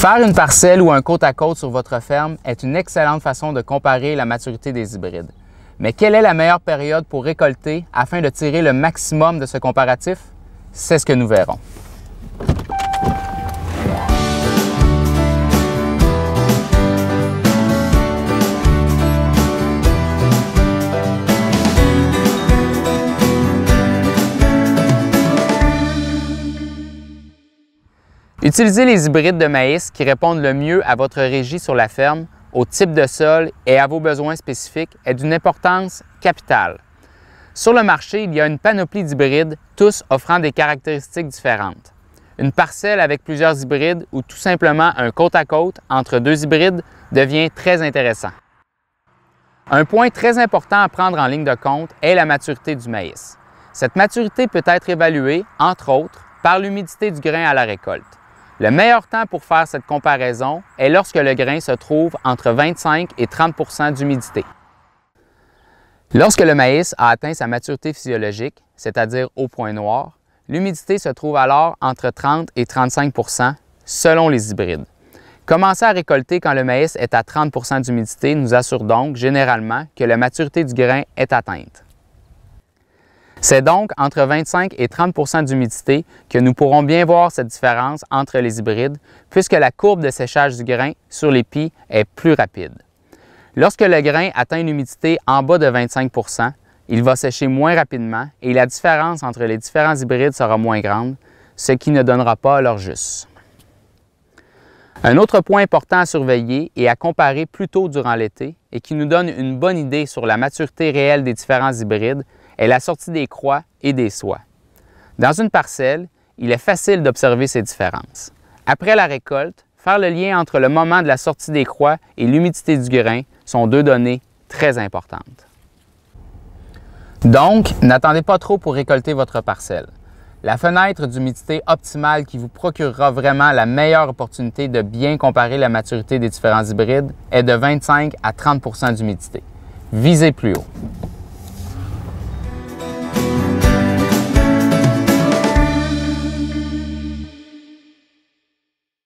Faire une parcelle ou un côte à côte sur votre ferme est une excellente façon de comparer la maturité des hybrides. Mais quelle est la meilleure période pour récolter afin de tirer le maximum de ce comparatif? C'est ce que nous verrons. Utiliser les hybrides de maïs qui répondent le mieux à votre régie sur la ferme, au type de sol et à vos besoins spécifiques est d'une importance capitale. Sur le marché, il y a une panoplie d'hybrides, tous offrant des caractéristiques différentes. Une parcelle avec plusieurs hybrides ou tout simplement un côte à -côte entre deux hybrides devient très intéressant. Un point très important à prendre en ligne de compte est la maturité du maïs. Cette maturité peut être évaluée, entre autres, par l'humidité du grain à la récolte. Le meilleur temps pour faire cette comparaison est lorsque le grain se trouve entre 25 et 30 d'humidité. Lorsque le maïs a atteint sa maturité physiologique, c'est-à-dire au point noir, l'humidité se trouve alors entre 30 et 35 selon les hybrides. Commencer à récolter quand le maïs est à 30 d'humidité nous assure donc généralement que la maturité du grain est atteinte. C'est donc entre 25 et 30 d'humidité que nous pourrons bien voir cette différence entre les hybrides, puisque la courbe de séchage du grain sur les pies est plus rapide. Lorsque le grain atteint une humidité en bas de 25 il va sécher moins rapidement et la différence entre les différents hybrides sera moins grande, ce qui ne donnera pas leur juste. Un autre point important à surveiller et à comparer plus tôt durant l'été et qui nous donne une bonne idée sur la maturité réelle des différents hybrides, est la sortie des croix et des soies. Dans une parcelle, il est facile d'observer ces différences. Après la récolte, faire le lien entre le moment de la sortie des croix et l'humidité du grain sont deux données très importantes. Donc, n'attendez pas trop pour récolter votre parcelle. La fenêtre d'humidité optimale qui vous procurera vraiment la meilleure opportunité de bien comparer la maturité des différents hybrides est de 25 à 30 d'humidité. Visez plus haut.